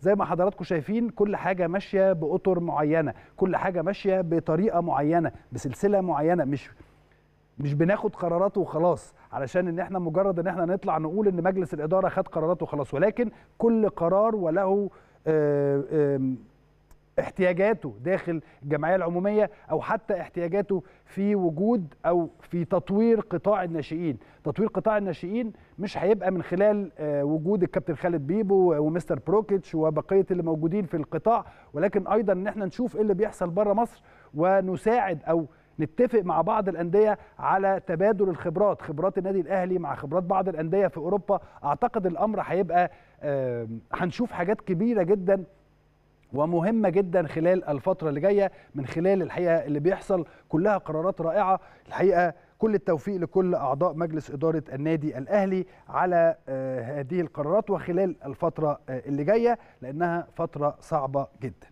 زي ما حضراتكم شايفين كل حاجه ماشيه باطر معينه كل حاجه ماشيه بطريقه معينه بسلسله معينه مش مش بناخد قرارات وخلاص علشان ان احنا مجرد ان احنا نطلع نقول ان مجلس الاداره خد قرارات وخلاص ولكن كل قرار وله آه، احتياجاته داخل الجمعيه العموميه او حتى احتياجاته في وجود او في تطوير قطاع الناشئين، تطوير قطاع الناشئين مش هيبقى من خلال آه، وجود الكابتن خالد بيبو ومستر بروكيتش وبقيه اللي موجودين في القطاع ولكن ايضا ان احنا نشوف ايه اللي بيحصل بره مصر ونساعد او نتفق مع بعض الانديه على تبادل الخبرات خبرات النادي الاهلي مع خبرات بعض الانديه في اوروبا اعتقد الامر هيبقى هنشوف حاجات كبيره جدا ومهمه جدا خلال الفتره اللي جايه من خلال الحقيقه اللي بيحصل كلها قرارات رائعه الحقيقه كل التوفيق لكل اعضاء مجلس اداره النادي الاهلي على آه، هذه القرارات وخلال الفتره آه، اللي جايه لانها فتره صعبه جدا